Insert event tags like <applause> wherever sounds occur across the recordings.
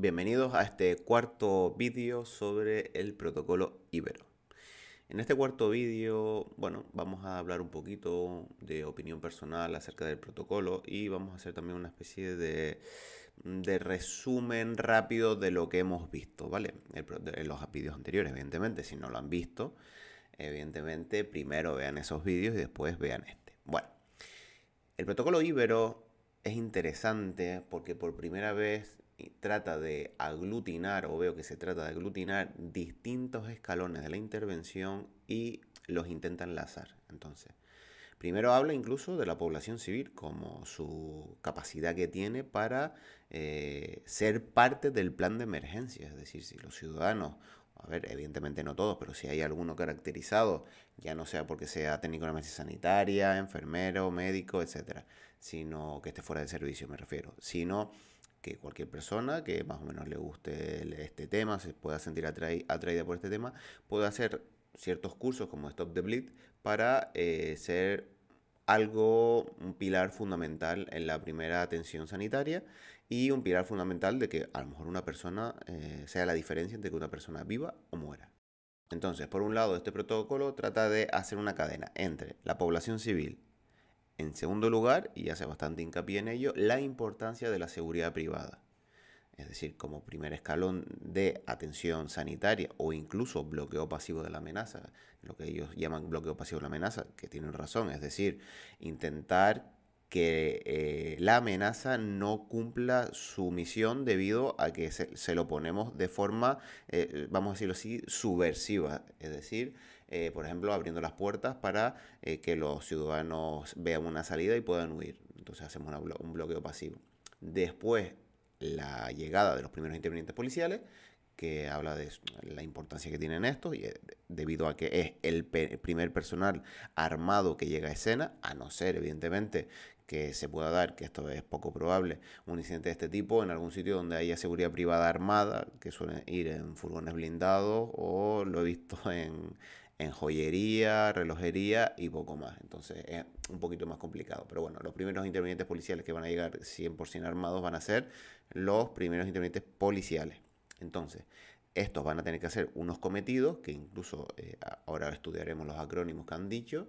Bienvenidos a este cuarto vídeo sobre el protocolo Ibero. En este cuarto vídeo, bueno, vamos a hablar un poquito de opinión personal acerca del protocolo y vamos a hacer también una especie de, resumen rápido de lo que hemos visto, ¿vale? en los vídeos anteriores, evidentemente, si no lo han visto, evidentemente primero vean esos vídeos y después vean este. Bueno, el protocolo Ibero es interesante porque por primera vez trata de aglutinar, o veo que se trata de aglutinar distintos escalones de la intervención y los intenta enlazar. Entonces, primero habla incluso de la población civil como su capacidad que tiene para eh, ser parte del plan de emergencia, es decir, si los ciudadanos a ver, evidentemente no todos, pero si hay alguno caracterizado, ya no sea porque sea técnico de emergencia sanitaria, enfermero, médico, etcétera, sino que esté fuera de servicio, me refiero, sino que cualquier persona que más o menos le guste este tema, se pueda sentir atraída por este tema, pueda hacer ciertos cursos como Stop the Bleed para eh, ser algo, un pilar fundamental en la primera atención sanitaria y un pilar fundamental de que a lo mejor una persona eh, sea la diferencia entre que una persona viva o muera. Entonces, por un lado, este protocolo trata de hacer una cadena entre la población civil, en segundo lugar, y hace bastante hincapié en ello, la importancia de la seguridad privada. Es decir, como primer escalón de atención sanitaria o incluso bloqueo pasivo de la amenaza, lo que ellos llaman bloqueo pasivo de la amenaza, que tienen razón, es decir, intentar que eh, la amenaza no cumpla su misión debido a que se, lo ponemos de forma, eh, vamos a decirlo así, subversiva. Es decir, eh, por ejemplo, abriendo las puertas para eh, que los ciudadanos vean una salida y puedan huir. Entonces hacemos un bloqueo pasivo. Después, la llegada de los primeros intervinientes policiales, que habla de la importancia que tienen estos, y eh, debido a que es el, primer personal armado que llega a escena, a no ser, evidentemente, que se pueda dar, que esto es poco probable, un incidente de este tipo en algún sitio donde haya seguridad privada armada, que suelen ir en furgones blindados o lo he visto <laughs> en, en joyería, relojería y poco más. Entonces es un poquito más complicado. Pero bueno, los primeros intervinientes policiales que van a llegar 100% armados van a ser los primeros intervinientes policiales. Entonces, estos van a tener que hacer unos cometidos, que incluso eh, ahora estudiaremos los acrónimos que han dicho.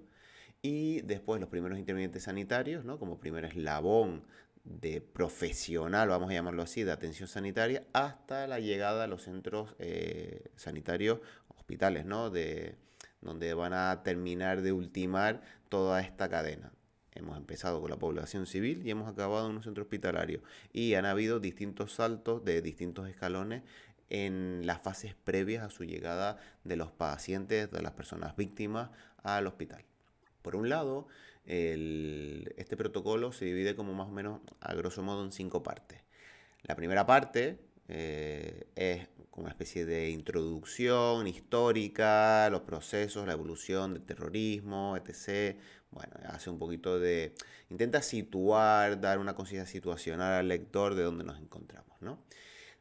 Y después los primeros intervinientes sanitarios, ¿no? como primer eslabón de profesional, vamos a llamarlo así, de atención sanitaria, hasta la llegada a los centros eh, sanitarios, hospitales, ¿no? De, donde van a terminar de ultimar toda esta cadena. Hemos empezado con la población civil y hemos acabado en un centro hospitalario. Y han habido distintos saltos de distintos escalones en las fases previas a su llegada de los pacientes, de las personas víctimas al hospital. Por un lado, este protocolo se divide como más o menos a grosso modo en cinco partes. La primera parte eh, es con una especie de introducción histórica, los procesos, la evolución del terrorismo, etc. Bueno, hace un poquito de... intenta situar, dar una conciencia situacional al lector de dónde nos encontramos, ¿no?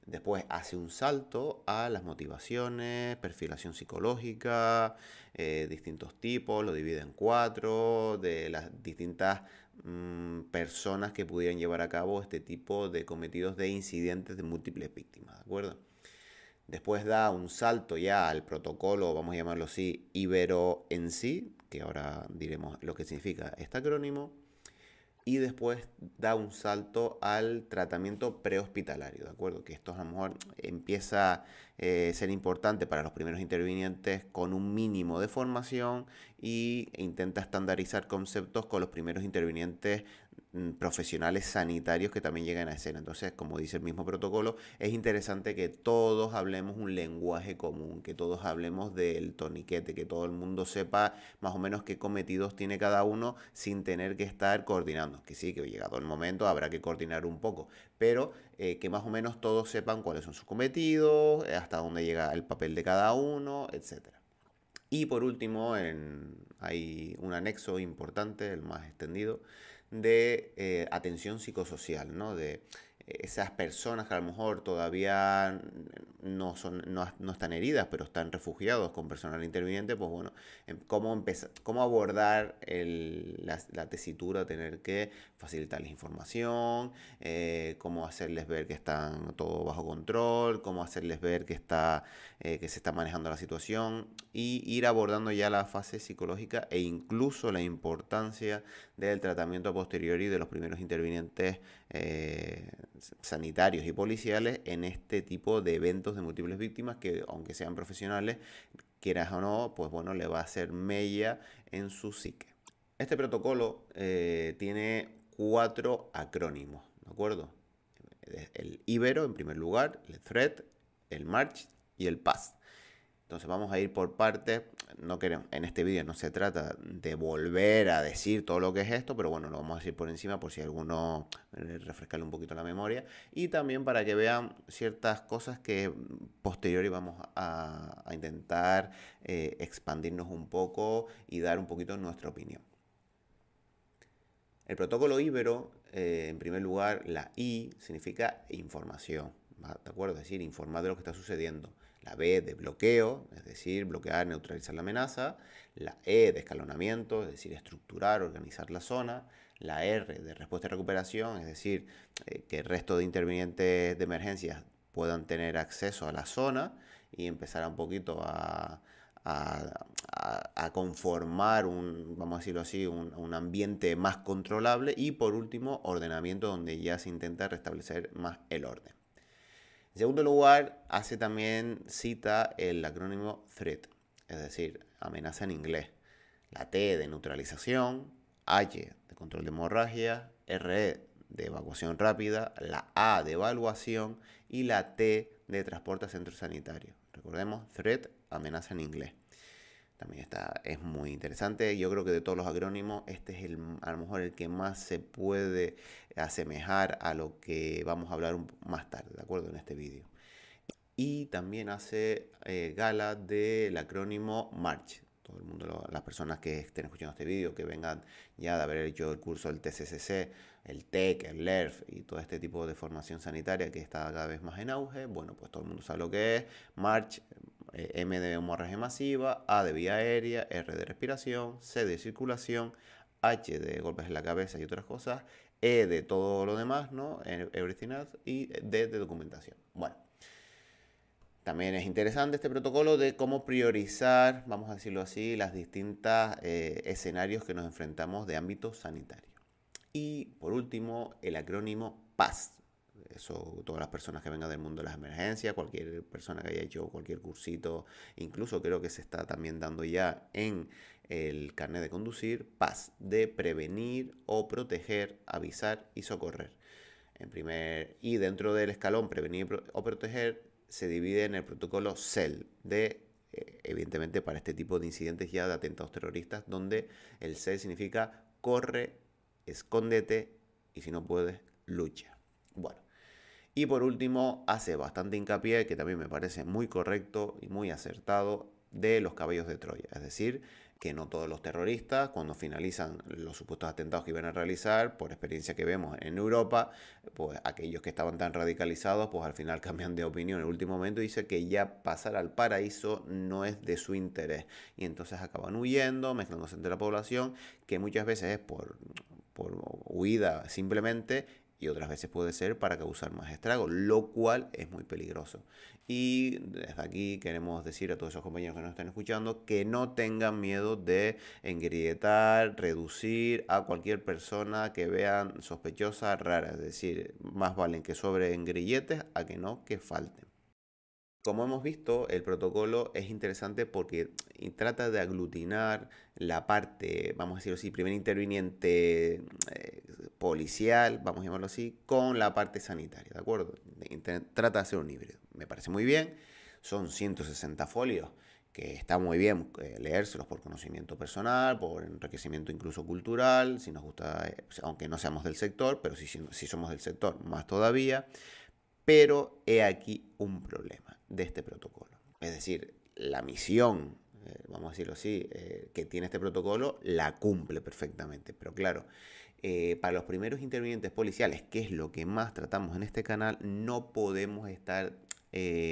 Después hace un salto a las motivaciones, perfilación psicológica, eh, distintos tipos, lo divide en cuatro, de las distintas mm, personas que pudieran llevar a cabo este tipo de cometidos de incidentes de múltiples víctimas, ¿de acuerdo? Después da un salto ya al protocolo, vamos a llamarlo así, Ibero en sí, que ahora diremos lo que significa este acrónimo. Y después da un salto al tratamiento prehospitalario, ¿de acuerdo? Que esto a lo mejor empieza a eh, ser importante para los primeros intervinientes con un mínimo de formación e intenta estandarizar conceptos con los primeros intervinientes Mm, profesionales sanitarios que también llegan a escena. Entonces, como dice el mismo protocolo, es interesante que todos hablemos un lenguaje común, que todos hablemos del toniquete, que todo el mundo sepa más o menos qué cometidos tiene cada uno sin tener que estar coordinando. Que sí, que llegado el momento habrá que coordinar un poco, pero eh, que más o menos todos sepan cuáles son sus cometidos, eh, hasta dónde llega el papel de cada uno, etcétera. Y por último, en, hay un anexo importante, el más extendido, de eh, atención psicosocial, ¿no? De esas personas que a lo mejor todavía no, son, no, están heridas, pero están refugiados con personal interviniente, pues bueno, em, cómo, empezar, cómo abordar la, tesitura, tener que facilitarles información, eh, cómo hacerles ver que están todo bajo control, cómo hacerles ver que, está, eh, que se está manejando la situación y ir abordando ya la fase psicológica e incluso la importancia del tratamiento posterior y de los primeros intervinientes eh, sanitarios y policiales en este tipo de eventos de múltiples víctimas que, aunque sean profesionales, quieras o no, pues bueno, le va a hacer mella en su psique. Este protocolo eh, tiene cuatro acrónimos, ¿de acuerdo? El Ibero en primer lugar, el Threat, el March y el Past. Entonces vamos a ir por partes. No queremos, en este vídeo no se trata de volver a decir todo lo que es esto, pero bueno, lo vamos a decir por encima por si alguno eh, refresca un poquito la memoria. Y también para que vean ciertas cosas que posteriori vamos a, intentar eh, expandirnos un poco y dar un poquito nuestra opinión. El protocolo Ibero, eh, en primer lugar, la I significa información. ¿De acuerdo? Es decir, informar de lo que está sucediendo la B de bloqueo, es decir, bloquear, neutralizar la amenaza, la E de escalonamiento, es decir, estructurar, organizar la zona, la R de respuesta y recuperación, es decir, eh, que el resto de intervinientes de emergencias puedan tener acceso a la zona y empezar un poquito a, conformar un, vamos a decirlo así, un, ambiente más controlable y por último ordenamiento donde ya se intenta restablecer más el orden segundo lugar, hace también cita el acrónimo THREAT, es decir, amenaza en inglés. La T de neutralización, H de control de hemorragia, RE de evacuación rápida, la A de evaluación y la T de transporte a centro sanitario. Recordemos, threat, amenaza en inglés. También está, es muy interesante. Yo creo que de todos los acrónimos, este es el, a lo mejor el que más se puede asemejar a lo que vamos a hablar más tarde, ¿de acuerdo? En este vídeo. Y también hace eh, gala del acrónimo MARCH. Todo el mundo, las personas que estén escuchando este vídeo, que vengan ya de haber hecho el curso del TCCC, el TEC, el LERF y todo este tipo de formación sanitaria que está cada vez más en auge, bueno, pues todo el mundo sabe lo que es. MARCH eh, M de hemorragia masiva, A de vía aérea, R de respiración, C de circulación, H de golpes en la cabeza y otras cosas, E de todo lo demás, ¿no? E, Everything else, y D de documentación. Bueno, también es interesante este protocolo de cómo priorizar, vamos a decirlo así, las distintas eh, escenarios que nos enfrentamos de ámbito sanitario. Y por último, el acrónimo PAS. Eso, todas las personas que vengan del mundo de las emergencias, cualquier persona que haya hecho cualquier cursito, incluso creo que se está también dando ya en el carnet de conducir, paz de prevenir o proteger, avisar y socorrer. En primer, y dentro del escalón prevenir o proteger se divide en el protocolo CEL de eh, evidentemente para este tipo de incidentes ya de atentados terroristas donde el CEL significa corre, escóndete y si no puedes, lucha. Bueno, y por último, hace bastante hincapié, que también me parece muy correcto y muy acertado, de los cabellos de Troya. Es decir, que no todos los terroristas, cuando finalizan los supuestos atentados que iban a realizar, por experiencia que vemos en Europa, pues aquellos que estaban tan radicalizados, pues al final <laughs> cambian de opinión en el último momento y dice que ya pasar al paraíso no es de su interés. Y entonces acaban huyendo, mezclándose entre la población, que muchas veces es por, por huida simplemente y otras veces puede ser para causar más estrago, lo cual es muy peligroso. Y desde aquí queremos decir a todos esos compañeros que nos están escuchando que no tengan miedo de engrietar, reducir a cualquier persona que vean sospechosa, rara, es decir, más valen que sobre grilletes a que no que falten. Como hemos visto, el protocolo es interesante porque trata de aglutinar la parte, vamos a decirlo así, primer interviniente, eh, policial, vamos a llamarlo así, con la parte sanitaria, ¿de acuerdo? Trata de hacer un híbrido. Me parece muy bien, son 160 folios, que está muy bien eh, leérselos por conocimiento personal, por enriquecimiento incluso cultural, si nos gusta, eh, pues, aunque no seamos del sector, pero si, si somos del sector, más todavía. Pero he aquí un problema de este protocolo. Es decir, la misión eh, vamos a decirlo así, eh, que tiene este protocolo, la cumple perfectamente. Pero claro, eh, para los primeros intervinientes policiales, que es lo que más tratamos en este canal, no podemos estar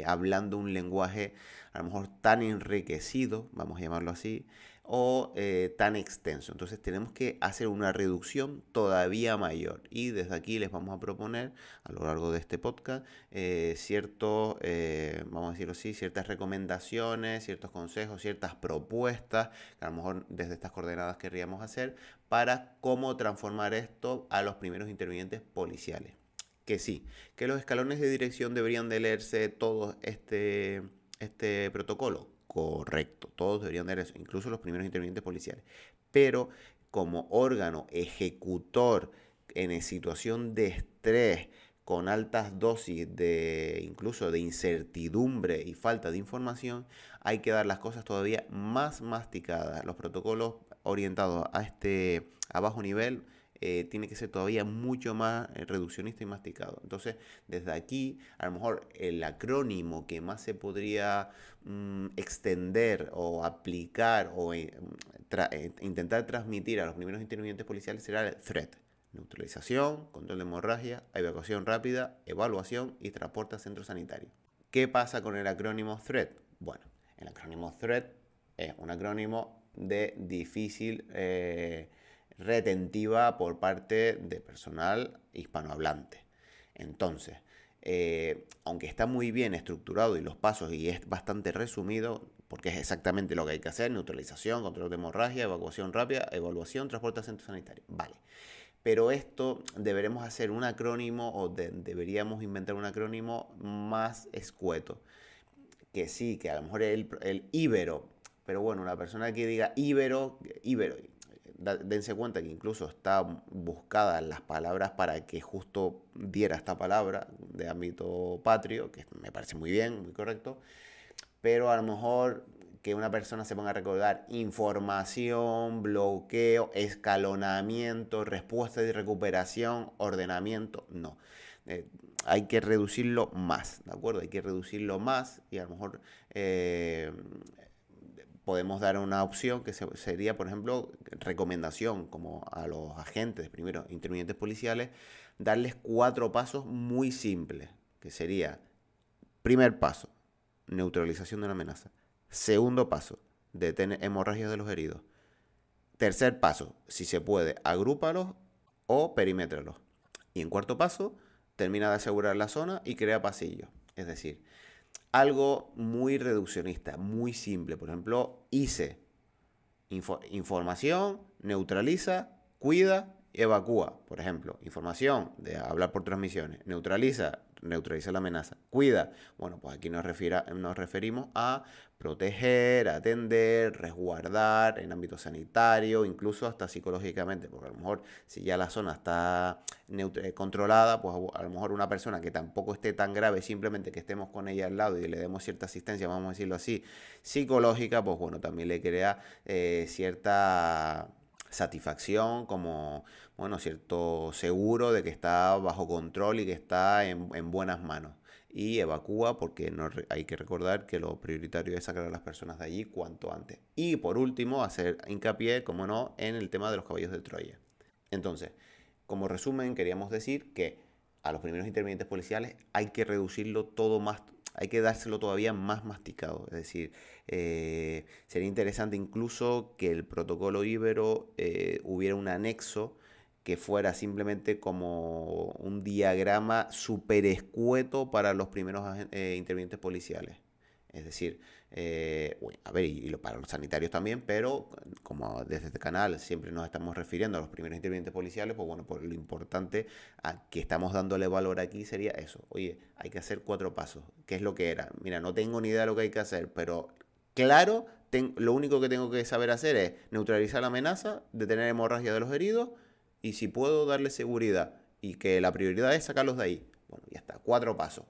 hablando un lenguaje a lo mejor tan enriquecido, vamos a llamarlo así, o eh, tan extenso. Entonces tenemos que hacer una reducción todavía mayor. Y desde aquí les vamos a proponer a lo largo de este podcast eh, ciertos, eh, vamos a decirlo así, ciertas recomendaciones, ciertos consejos, ciertas propuestas que a lo mejor desde estas coordenadas querríamos hacer para cómo transformar esto a los primeros intervinientes policiales. Que sí, que los escalones de dirección deberían de leerse todo este, este protocolo correcto. Todos deberían dar eso, incluso los primeros intervinientes policiales. Pero como órgano ejecutor en e-, situación de estrés, con altas dosis de incluso de incertidumbre y falta de información, hay que dar las cosas todavía más masticadas. Los protocolos orientados a este a bajo nivel eh, tiene que ser todavía mucho más eh, reduccionista y masticado. Entonces, desde aquí, a lo mejor el acrónimo que más se podría mm, extender o aplicar o eh, mm, intentar transmitir a los primeros intervinientes policiales será el threat. Neutralización, control de hemorragia, evacuación rápida, evaluación y transporte a centro sanitario. ¿Qué pasa con el acrónimo THREAT? Bueno, el acrónimo THREAT es un acrónimo de difícil retentiva por parte de personal hispanohablante. Entonces, eh, aunque está muy bien estructurado y los pasos y es bastante resumido, porque es exactamente lo que hay que hacer, neutralización, control de hemorragia, evacuación rápida, evaluación, transporte a centro sanitario. Vale. Pero esto deberemos hacer un acrónimo o deberíamos inventar un acrónimo más escueto. Que sí, que a lo mejor el, el Ibero, pero bueno, una persona que diga Ibero, Ibero, dense cuenta que incluso está buscada las palabras para que justo diera esta palabra de ámbito patrio, que me parece muy bien, muy correcto, pero a lo mejor que una persona se ponga a recordar información, bloqueo, escalonamiento, respuesta de recuperación, ordenamiento, no. Eh, hay que reducirlo más, ¿de acuerdo? Hay que reducirlo más y a lo mejor eh, podemos dar una opción que sería, por ejemplo, recomendación, como a los agentes, primero, intervinientes policiales, darles cuatro pasos muy simples, que sería, primer paso, neutralización de la amenaza. Segundo paso, detener hemorragias de los heridos. Tercer paso, si se puede, agrúpalos o perimétralos. Y en cuarto paso, termina de asegurar la zona y crea pasillos. Es decir, algo muy reduccionista, muy simple. Por ejemplo, ICE. información, neutraliza, cuida, evacúa. Por ejemplo, información de hablar por transmisiones. Neutraliza, neutraliza la amenaza. Cuida. Bueno, pues aquí nos, nos referimos a proteger, atender, resguardar en ámbito sanitario, incluso hasta psicológicamente, porque a lo mejor si ya la zona está eh, controlada, pues a lo mejor una persona que tampoco esté tan grave, simplemente que estemos con ella al lado y le demos cierta asistencia, vamos a decirlo así, psicológica, pues bueno, también le crea eh, cierta satisfacción, como, bueno, cierto seguro de que está bajo control y que está en, buenas manos. Y evacúa porque no, hay que recordar que lo prioritario es sacar a las personas de allí cuanto antes. Y por último, hacer hincapié, como no, en el tema de los caballos de Troya. Entonces, como resumen, queríamos decir que a los primeros intervinientes policiales hay que reducirlo todo más hay que dárselo todavía más masticado. Es decir, eh, sería interesante incluso que el protocolo Ibero eh, hubiera un anexo que fuera simplemente como un diagrama superescueto escueto para los primeros eh, intervinientes policiales. Es decir, eh, a ver, y, para los sanitarios también, pero como desde este canal siempre nos estamos refiriendo a los primeros intervinientes policiales, pues bueno, por lo importante a que estamos dándole valor aquí sería eso. Oye, hay que hacer cuatro pasos. ¿Qué es lo que era? Mira, no tengo ni idea de lo que hay que hacer, pero claro, lo único que tengo que saber hacer es neutralizar la amenaza, detener hemorragia de los heridos y si puedo darle seguridad y que la prioridad es sacarlos de ahí. Bueno, ya está, cuatro pasos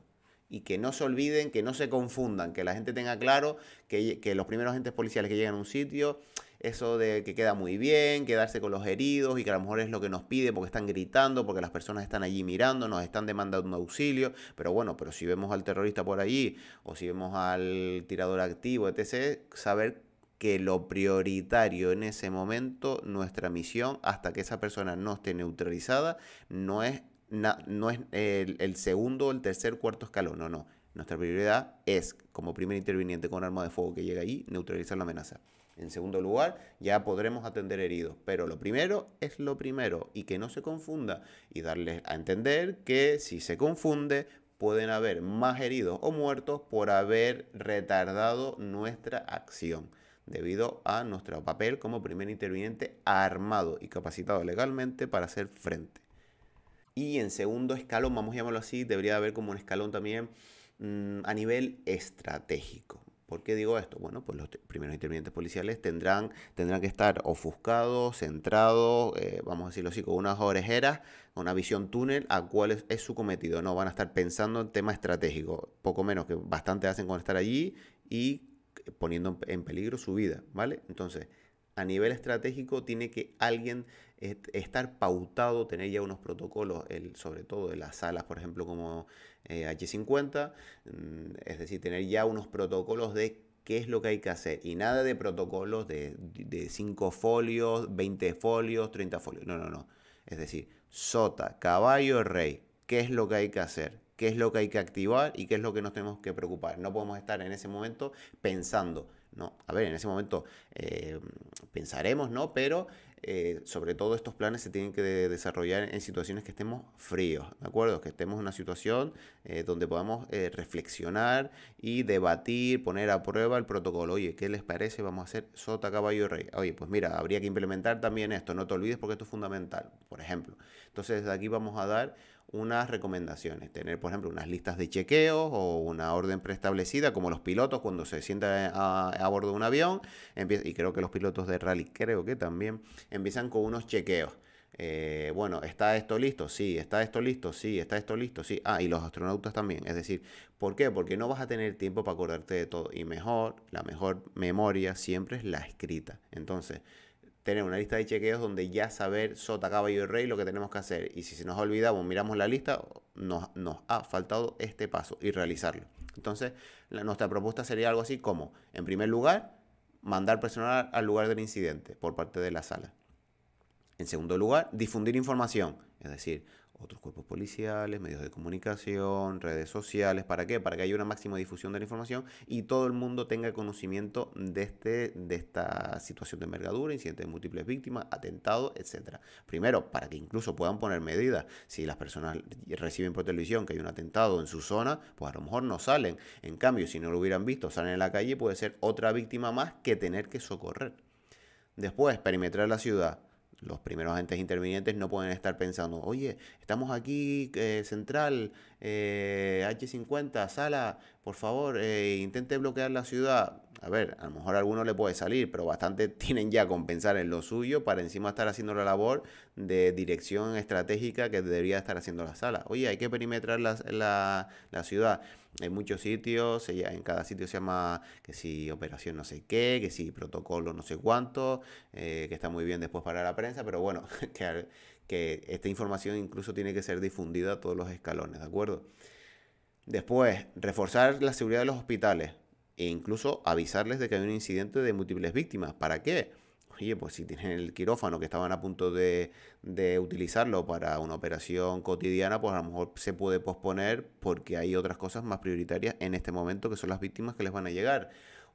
y que no se olviden, que no se confundan, que la gente tenga claro que, los primeros agentes policiales que llegan a un sitio, eso de que queda muy bien, quedarse con los heridos y que a lo mejor es lo que nos pide porque están gritando, porque las personas están allí mirando, nos están demandando auxilio, pero bueno, pero si vemos al terrorista por allí o si vemos al tirador activo, etc., saber que lo prioritario en ese momento, nuestra misión, hasta que esa persona no esté neutralizada, no es no, es el, segundo, el tercer, cuarto escalón, no, no. Nuestra prioridad es, como primer interviniente con arma de fuego que llega ahí, neutralizar la amenaza. En segundo lugar, ya podremos atender heridos, pero lo primero es lo primero y que no se confunda y darles a entender que si se confunde pueden haber más heridos o muertos por haber retardado nuestra acción debido a nuestro papel como primer interviniente armado y capacitado legalmente para hacer frente. Y en segundo escalón, vamos a llamarlo así, debería haber como un escalón también mm, a nivel estratégico. ¿Por qué digo esto? Bueno, pues los primeros intervinientes policiales tendrán, tendrán que estar ofuscados, centrados, eh, vamos a decirlo así, con unas orejeras, con una visión túnel a cuál es, su cometido. No van a estar pensando en temas estratégicos, poco menos que bastante hacen con estar allí y poniendo en peligro su vida, ¿vale? Entonces, a nivel estratégico tiene que alguien estar pautado, tener ya unos protocolos, el, sobre todo de las salas, por ejemplo, como H50, eh, mm, es decir, tener ya unos protocolos de qué es lo que hay que hacer. Y nada de protocolos de 5 folios, 20 folios, 30 folios. No, no, no. Es decir, sota, caballo, rey. ¿Qué es lo que hay que hacer? ¿Qué es lo que hay que activar y qué es lo que nos tenemos que preocupar? No podemos estar en ese momento pensando. No, a ver, en ese momento eh, pensaremos, ¿no? Pero eh, sobre todo estos planes se tienen que desarrollar en situaciones que estemos fríos, ¿de acuerdo? Que estemos en una situación eh, donde podamos eh, reflexionar y debatir, poner a prueba el protocolo. Oye, ¿qué les parece? Vamos a hacer sota, caballo y rey. Oye, pues mira, habría que implementar también esto, no te olvides porque esto es fundamental, por ejemplo. Entonces, desde aquí vamos a dar unas recomendaciones, tener por ejemplo unas listas de chequeos o una orden preestablecida, como los pilotos cuando se sienta a, bordo de un avión, y creo que los pilotos de rally creo que también empiezan con unos chequeos. Eh, bueno, ¿está esto listo? Sí, está esto listo, sí, está esto listo, sí. Ah, y los astronautas también. Es decir, ¿por qué? Porque no vas a tener tiempo para acordarte de todo. Y mejor, la mejor memoria siempre es la escrita. Entonces, tener una lista de chequeos donde ya saber sota, caballo y rey lo que tenemos que hacer. Y si se nos olvidamos, miramos la lista, nos, nos ha faltado este paso y realizarlo. Entonces, nuestra propuesta sería algo así como, en primer lugar, mandar personal al lugar del incidente por parte de la sala. En segundo lugar, difundir información, es decir, otros cuerpos policiales, medios de comunicación, redes sociales. ¿Para qué? Para que haya una máxima difusión de la información y todo el mundo tenga conocimiento de, este, de esta situación de envergadura, incidente, de múltiples víctimas, atentados, etc. Primero, para que incluso puedan poner medidas. Si las personas reciben por televisión que hay un atentado en su zona, pues a lo mejor no salen. En cambio, si no lo hubieran visto, salen en la calle, puede ser otra víctima más que tener que socorrer. Después, perimetrar la ciudad los primeros agentes intervinientes no pueden estar pensando, oye, estamos aquí, eh, central, H50, eh, sala, por favor, eh, intente bloquear la ciudad. A ver, a lo mejor a alguno le puede salir, pero bastante <laughs> tienen ya con pensar en lo suyo para encima estar haciendo la labor de dirección estratégica que debería estar haciendo la sala. Oye, hay que perimetrar la, la, la ciudad. Hay muchos sitios, en cada sitio se llama que si operación no sé qué, que si protocolo no sé cuánto, eh, que está muy bien después para la prensa, pero bueno, <laughs> que, que esta información incluso tiene que ser difundida a todos los escalones, ¿de acuerdo? Después, reforzar la seguridad de los hospitales e incluso avisarles de que hay un incidente de múltiples víctimas. ¿Para qué? oye, pues si tienen el quirófano que estaban a punto de, utilizarlo para una operación cotidiana, pues a lo mejor se puede posponer porque hay otras cosas más prioritarias en este momento que son las víctimas que les van a llegar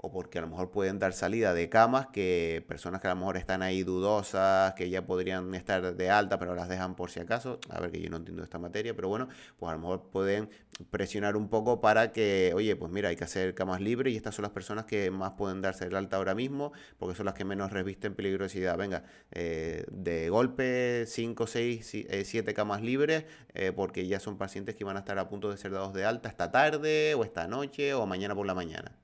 o porque a lo mejor pueden dar salida de camas que personas que a lo mejor están ahí dudosas, que ya podrían estar de alta, pero las dejan por si acaso. A ver, que yo no entiendo esta materia, pero bueno, pues a lo mejor pueden presionar un poco para que, oye, pues mira, hay que hacer camas libres y estas son las personas que más pueden darse de alta ahora mismo, porque son las que menos revisten peligrosidad. Venga, eh, de golpe 5, 6, 7 camas libres, eh, porque ya son pacientes que van a estar a punto de ser dados de alta esta tarde o esta noche o mañana por la mañana.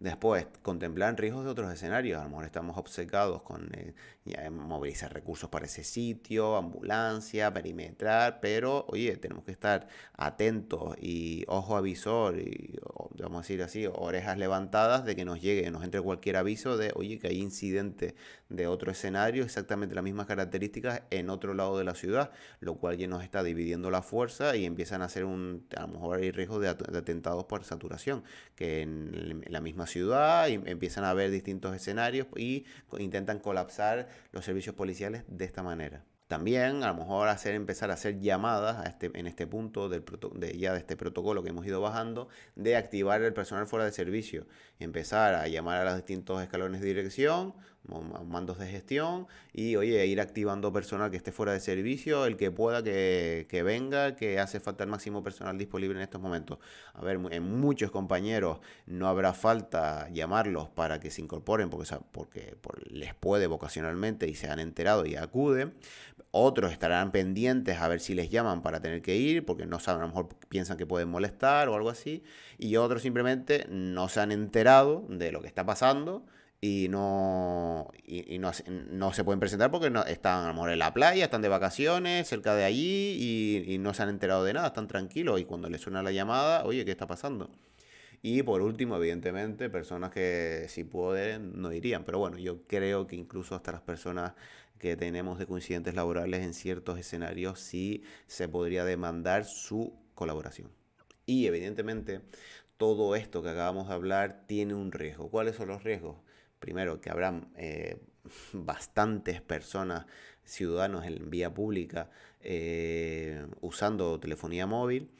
Después, contemplar riesgos de otros escenarios. A lo mejor estamos obcecados con eh, movilizar recursos para ese sitio, ambulancia, perimetrar, pero oye, tenemos que estar atentos y ojo avisor, y, vamos a decir así, orejas levantadas de que nos llegue, nos entre cualquier aviso de oye, que hay incidente de otro escenario, exactamente las mismas características en otro lado de la ciudad, lo cual ya nos está dividiendo la fuerza y empiezan a hacer un, a lo mejor hay riesgos de, de atentados por saturación, que en la misma ciudad y empiezan a ver distintos escenarios y intentan colapsar los servicios policiales de esta manera. También a lo mejor hacer, empezar a hacer llamadas a este, en este punto del de, ya de este protocolo que hemos ido bajando de activar el personal fuera de servicio. Empezar a llamar a los distintos escalones de dirección mandos de gestión y, oye, ir activando personal que esté fuera de servicio, el que pueda que, venga, que hace falta el máximo personal disponible en estos momentos. A ver, en muchos compañeros no habrá falta llamarlos para que se incorporen porque, porque les puede vocacionalmente y se han enterado y acuden. Otros estarán pendientes a ver si les llaman para tener que ir porque no saben, a lo mejor piensan que pueden molestar o algo así. Y otros simplemente no se han enterado de lo que está pasando y no, no, se pueden presentar porque no, están a lo mejor en la playa, están de vacaciones, cerca de allí y, no se han enterado de nada, están tranquilos y cuando les suena la llamada, oye, ¿qué está pasando? Y por último, evidentemente, personas que si pueden no irían, pero bueno, yo creo que incluso hasta las personas que tenemos de coincidentes laborales en ciertos escenarios sí se podría demandar su colaboración. Y evidentemente, todo esto que acabamos de hablar tiene un riesgo. ¿Cuáles son los riesgos? primero, que habrá eh, <laughs> bastantes personas, ciudadanos en vía pública, eh, usando telefonía móvil.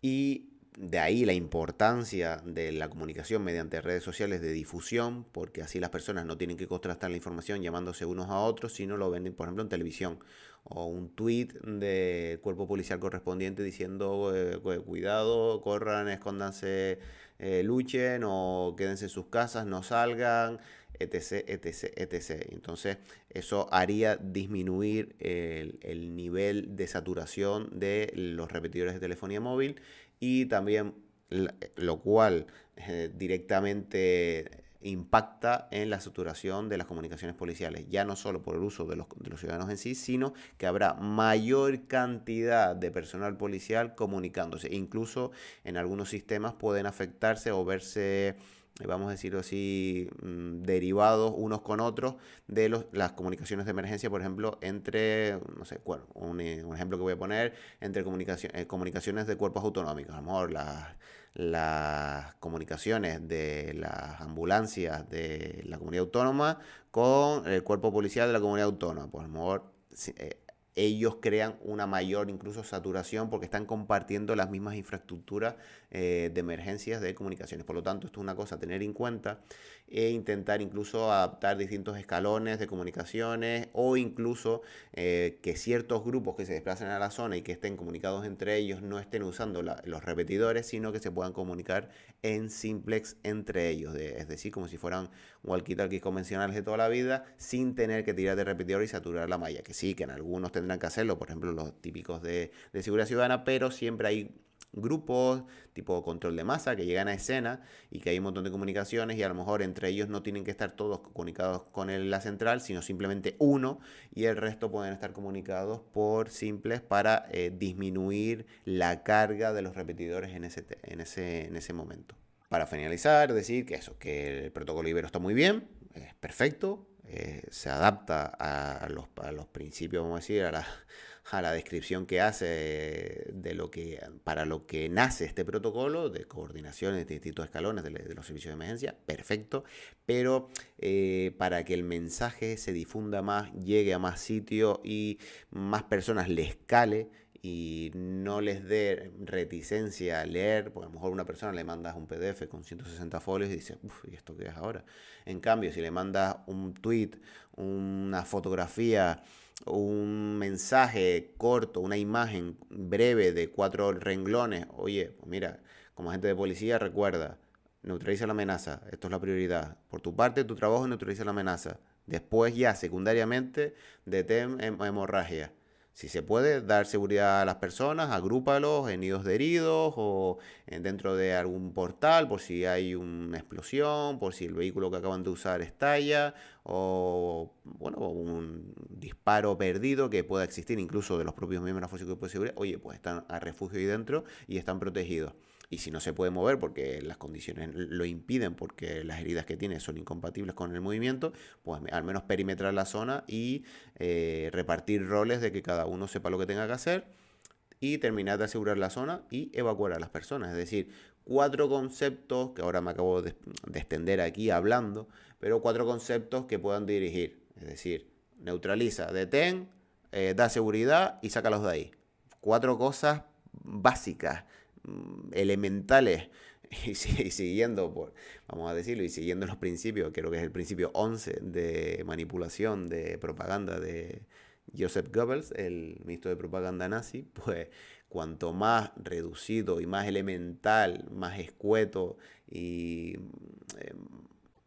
Y de ahí la importancia de la comunicación mediante redes sociales de difusión, porque así las personas no tienen que contrastar la información llamándose unos a otros, sino lo ven, por ejemplo, en televisión o un tweet de cuerpo policial correspondiente diciendo eh, cuidado, corran, escóndanse, eh, luchen o quédense en sus casas, no salgan, etc, etc, etc. Entonces eso haría disminuir el, nivel de saturación de los repetidores de telefonía móvil y también lo cual eh, directamente impacta en la saturación de las comunicaciones policiales, ya no solo por el uso de los, ciudadanos en sí, sino que habrá mayor cantidad de personal policial comunicándose. Incluso en algunos sistemas pueden afectarse o verse eh, vamos a decirlo así, mm, derivados unos con otros de las comunicaciones de emergencia, por ejemplo, entre, no sé, bueno, eh, un, ejemplo que voy a poner, entre eh, comunicaciones de cuerpos autonómicos, a lo mejor las las comunicaciones de las ambulancias de la comunidad autónoma con el cuerpo policial de la comunidad autónoma. Por lo mejor eh, ellos crean una mayor incluso saturación porque están compartiendo las mismas infraestructuras eh, de emergencias de comunicaciones. Por lo tanto, esto es una cosa a tener en cuenta e intentar incluso adaptar distintos escalones de comunicaciones o incluso eh, que ciertos grupos que se desplacen a la zona y que estén comunicados entre ellos no estén usando los repetidores, sino que se puedan comunicar en simplex entre ellos, es decir, como si fueran walkie-talkies convencionales de toda la vida, sin tener que tirar de repetidor y saturar la malla, que sí, que en algunos tendrán que hacerlo, por ejemplo, los típicos de, de seguridad ciudadana, pero siempre hay grupos, tipo control de masa, que llegan a escena y que hay un montón de comunicaciones y a lo mejor entre ellos no tienen que estar todos comunicados con la central, sino simplemente uno y el resto pueden estar comunicados por simples para eh, disminuir la carga de los repetidores en ese, en ese, momento. Para finalizar, decir que eso, que el protocolo Ibero está muy bien, es perfecto, eh, se adapta a los, a los principios, vamos a decir, a la a la descripción que hace de lo que, para lo que nace este protocolo de coordinación de distintos escalones de, los servicios de emergencia, perfecto, pero eh, para que el mensaje se difunda más, llegue a más sitios y más personas le escale, y no les dé reticencia a leer, porque a lo mejor una persona le mandas un PDF con 160 folios y dice, uff, ¿y esto qué es ahora? En cambio, si le mandas un tweet, una fotografía un mensaje corto, una imagen breve de cuatro renglones, oye, pues mira, como agente de policía recuerda, neutraliza la amenaza, esto es la prioridad. Por tu parte, tu trabajo neutraliza la amenaza. Después ya, secundariamente, detén em, hemorragia. Si se puede, dar seguridad a las personas, agrúpalos en nidos de heridos o eh, dentro de algún portal por si hay una explosión, por si el vehículo que acaban de usar estalla o bueno, un disparo perdido que pueda existir incluso de los propios miembros de la Fuerza de Seguridad. Oye, pues están a refugio ahí dentro y están protegidos y si no se puede mover porque las condiciones lo impiden, porque las heridas que tiene son incompatibles con el movimiento, pues al menos perimetrar la zona y eh, repartir roles de que cada uno sepa lo que tenga que hacer y terminar de asegurar la zona y evacuar a las personas. Es decir, cuatro conceptos que ahora me acabo de, extender aquí hablando, pero cuatro conceptos que puedan dirigir. Es decir, neutraliza, detén, eh, da seguridad y sácalos de ahí. Cuatro cosas básicas elementales <laughs> y, siguiendo, por, vamos a decirlo, y siguiendo los principios, creo que es el principio 11 de manipulación, de propaganda de Joseph Goebbels, el ministro de propaganda nazi, <laughs> pues cuanto más reducido y más elemental, más escueto y eh,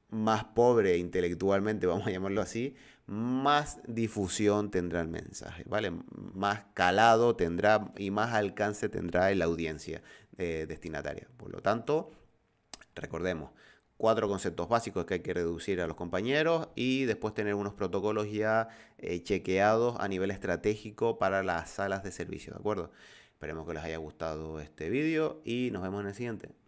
más pobre intelectualmente, <laughs> vamos a llamarlo así, más difusión tendrá el mensaje, ¿vale? Más calado tendrá y más alcance tendrá en la audiencia destinataria. Por lo tanto, recordemos, cuatro conceptos básicos que hay que reducir a los compañeros y después tener unos protocolos ya eh, chequeados a nivel estratégico para las salas de servicio, ¿de acuerdo? Esperemos que les haya gustado este vídeo y nos vemos en el siguiente.